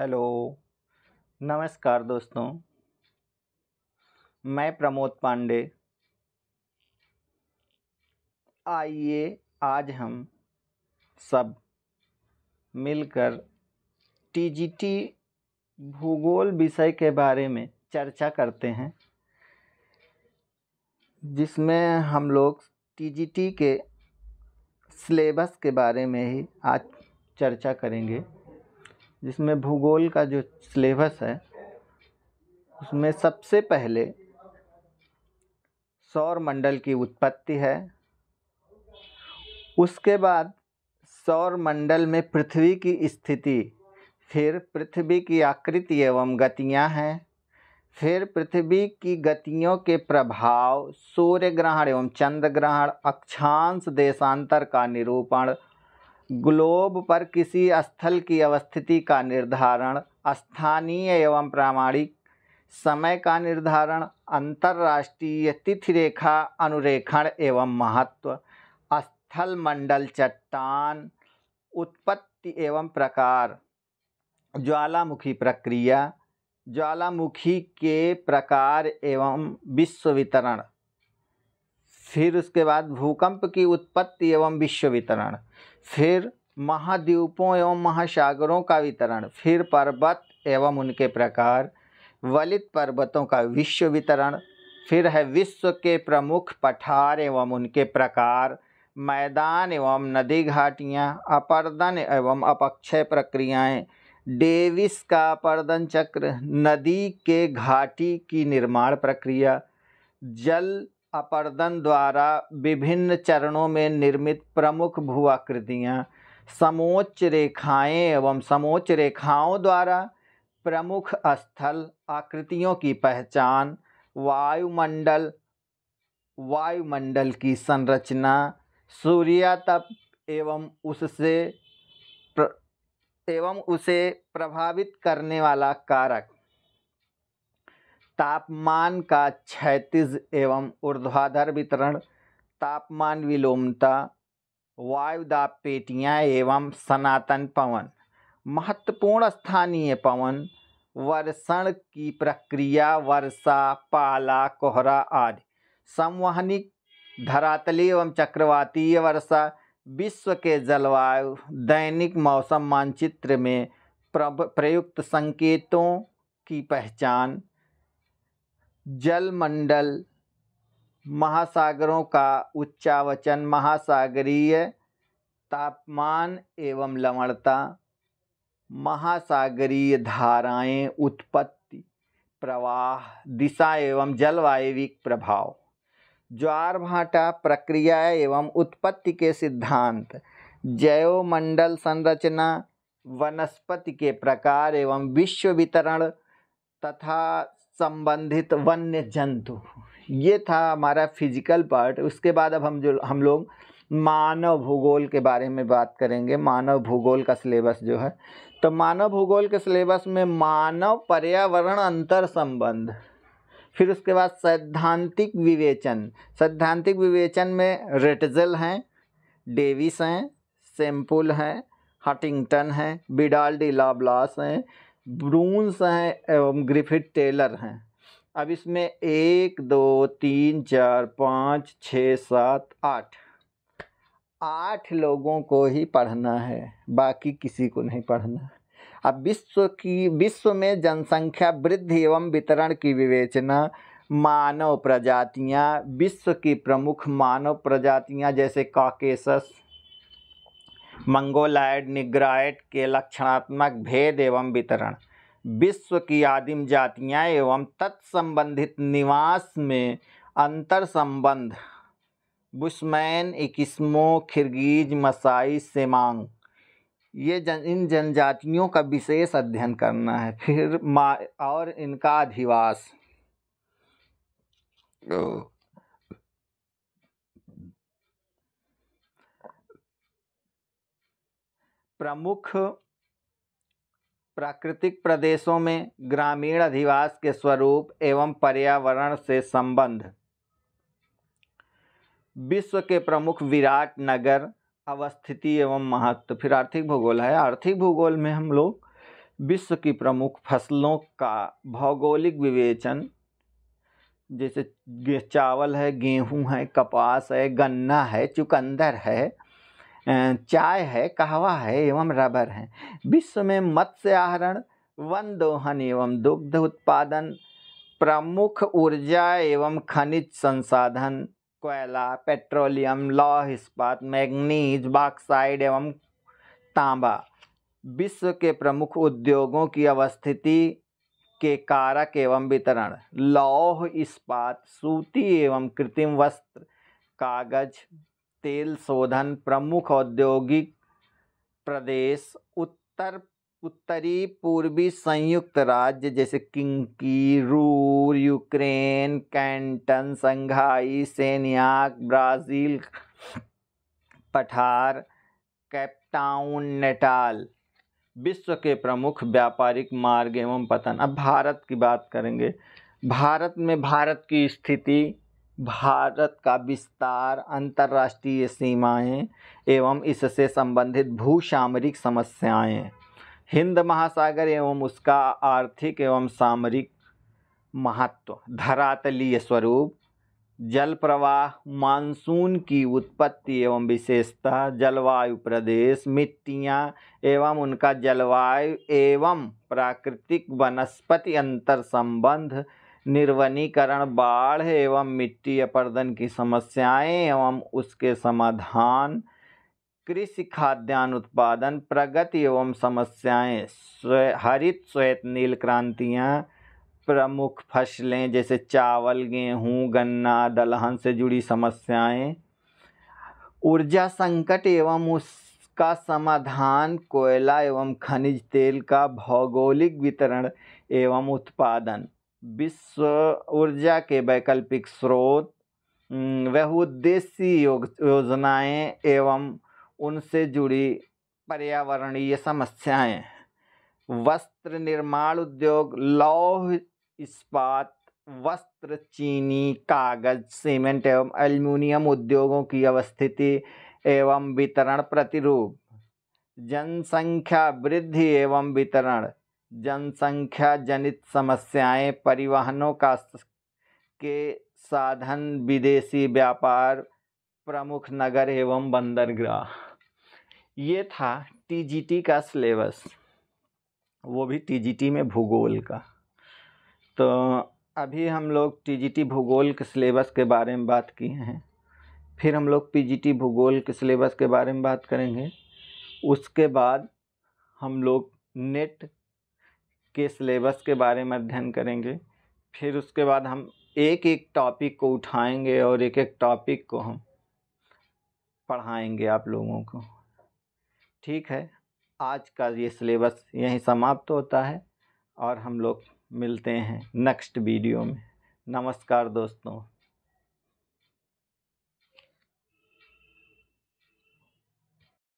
hello नमस्कार दोस्तों मैं प्रमोद पांडे आइए आज हम सब मिलकर टीजीटी भूगोल विषय के बारे में चर्चा करते हैं जिसमें हम लोग टीजीटी के सिलेबस के बारे में ही आज चर्चा करेंगे जिसमें भूगोल का जो सिलेबस है उसमें सबसे पहले सौर मंडल की उत्पत्ति है उसके बाद सौर मंडल में पृथ्वी की स्थिति फिर पृथ्वी की आकृति एवं गतियां हैं फिर पृथ्वी की गतियों के प्रभाव सूर्य ग्रहण एवं चंद्र ग्रहण अक्षांश देशांतर का निरूपण ग्लोब पर किसी स्थल की अवस्थिति का निर्धारण स्थानीय एवं प्रामाणिक समय का निर्धारण अंतर्राष्ट्रीय तिथि रेखा अनुरेखण एवं महत्व स्थल मंडल चट्टान उत्पत्ति एवं प्रकार ज्वालामुखी प्रक्रिया ज्वालामुखी के प्रकार एवं विश्व वितरण फिर उसके बाद भूकंप की उत्पत्ति एवं विश्व वितरण फिर महाद्वीपों एवं महासागरों का वितरण फिर पर्वत एवं उनके प्रकार वलित पर्वतों का विश्व वितरण फिर है विश्व के प्रमुख पठार एवं उनके प्रकार मैदान एवं नदी घाटियाँ अपर्दन एवं अपक्षय प्रक्रियाएं, डेविस का अपर्दन चक्र नदी के घाटी की निर्माण प्रक्रिया जल अपर्दन द्वारा विभिन्न चरणों में निर्मित प्रमुख भूआकृतियाँ समोच्च रेखाएं एवं समोच्च रेखाओं द्वारा प्रमुख स्थल आकृतियों की पहचान वायुमंडल वायुमंडल की संरचना सूर्यातप एवं उससे एवं उसे प्रभावित करने वाला कारक तापमान का क्षैतिज एवं ऊर्ध्वाधर वितरण तापमान विलोमता पेटियाँ एवं सनातन पवन महत्वपूर्ण स्थानीय पवन वर्षण की प्रक्रिया वर्षा पाला कोहरा आदि संवहनिक धरातली एवं चक्रवातीय वर्षा विश्व के जलवायु दैनिक मौसम मानचित्र में प्रयुक्त संकेतों की पहचान जलमंडल महासागरों का उच्चावचन महासागरीय तापमान एवं लवणता महासागरीय धाराएं उत्पत्ति प्रवाह दिशा एवं जलवायविक प्रभाव ज्वार भाटा प्रक्रिया एवं उत्पत्ति के सिद्धांत जैवमंडल संरचना वनस्पति के प्रकार एवं विश्व वितरण तथा संबंधित वन्य जंतु ये था हमारा फिजिकल पार्ट उसके बाद अब हम जो हम लोग मानव भूगोल के बारे में बात करेंगे मानव भूगोल का सिलेबस जो है तो मानव भूगोल के सिलेबस में मानव पर्यावरण अंतर संबंध फिर उसके बाद सैद्धांतिक विवेचन सैद्धांतिक विवेचन में रेटजल हैं डेविस हैं सेम्पुल हैं हटिंगटन हैं बिडाल डी लाब्लास हैं ब्रून्स हैं एवं ग्रिफिट टेलर हैं अब इसमें एक दो तीन चार पाँच छः सात आठ आठ लोगों को ही पढ़ना है बाकी किसी को नहीं पढ़ना अब विश्व की विश्व में जनसंख्या वृद्धि एवं वितरण की विवेचना मानव प्रजातियाँ विश्व की प्रमुख मानव प्रजातियाँ जैसे काकेसस मंगोलाइड निग्राइड के लक्षणात्मक भेद एवं वितरण विश्व की आदिम जातियाँ एवं तत्संबंधित निवास में अंतर संबंध बुशमैन इक्स्मो खिरगीज मसाई सेमांग ये जन इन जनजातियों का विशेष अध्ययन करना है फिर मा और इनका अधिवास प्रमुख प्राकृतिक प्रदेशों में ग्रामीण अधिवास के स्वरूप एवं पर्यावरण से संबंध विश्व के प्रमुख विराट नगर अवस्थिति एवं महत्व फिर आर्थिक भूगोल है आर्थिक भूगोल में हम लोग विश्व की प्रमुख फसलों का भौगोलिक विवेचन जैसे चावल है गेहूं है कपास है गन्ना है चुकंदर है चाय है कहवा है एवं रबर है विश्व में मत्स्य आहरण वन दोहन एवं दुग्ध उत्पादन प्रमुख ऊर्जा एवं खनिज संसाधन कोयला पेट्रोलियम लौह इस्पात मैग्नीज बाक्साइड एवं तांबा विश्व के प्रमुख उद्योगों की अवस्थिति के कारक एवं वितरण लौह इस्पात सूती एवं कृत्रिम वस्त्र कागज तेल शोधन प्रमुख औद्योगिक प्रदेश उत्तर उत्तरी पूर्वी संयुक्त राज्य जैसे Kinki Ruhr Ukraine Canton Shanghai सेनियाक ब्राज़ील पठार कैपटाउन नेटाल विश्व के प्रमुख व्यापारिक मार्ग एवं पतन अब भारत की बात करेंगे भारत में भारत की स्थिति भारत का विस्तार अंतर्राष्ट्रीय सीमाएं एवं इससे संबंधित भूसामरिक समस्याएं हिंद महासागर एवं उसका आर्थिक एवं सामरिक महत्व धरातलीय स्वरूप जल प्रवाह मानसून की उत्पत्ति एवं विशेषता जलवायु प्रदेश मिट्टियाँ एवं उनका जलवायु एवं प्राकृतिक वनस्पति अंतर संबंध निर्वनीकरण बाढ़ एवं मिट्टी अपरदन की समस्याएं एवं उसके समाधान कृषि खाद्यान्न उत्पादन प्रगति एवं समस्याएं स्वे, हरित श्वेत नील क्रांतियाँ प्रमुख फसलें जैसे चावल गेहूँ गन्ना दलहन से जुड़ी समस्याएं ऊर्जा संकट एवं उसका समाधान कोयला एवं खनिज तेल का भौगोलिक वितरण एवं उत्पादन विश्व ऊर्जा के वैकल्पिक स्रोत बहुउद्देशीय योजनाएं एवं उनसे जुड़ी पर्यावरणीय समस्याएं वस्त्र निर्माण उद्योग लौह इस्पात वस्त्र चीनी कागज सीमेंट एवं एल्यूमिनियम उद्योगों की अवस्थिति एवं वितरण प्रतिरूप जनसंख्या वृद्धि एवं वितरण जनसंख्या जनित समस्याएं परिवहनों का के साधन विदेशी व्यापार प्रमुख नगर एवं बंदरगाह ये था टीजीटी का सिलेबस वो भी टीजीटी में भूगोल का तो अभी हम लोग टीजीटी भूगोल के सिलेबस के बारे में बात किए हैं फिर हम लोग पीजीटी भूगोल के सिलेबस के बारे में बात करेंगे उसके बाद हम लोग नेट के सिलेबस के बारे में अध्ययन करेंगे फिर उसके बाद हम एक एक टॉपिक को उठाएंगे और एक एक टॉपिक को हम पढ़ाएंगे आप लोगों को ठीक है आज का ये सिलेबस यहीं समाप्त होता है और हम लोग मिलते हैं नेक्स्ट वीडियो में नमस्कार दोस्तों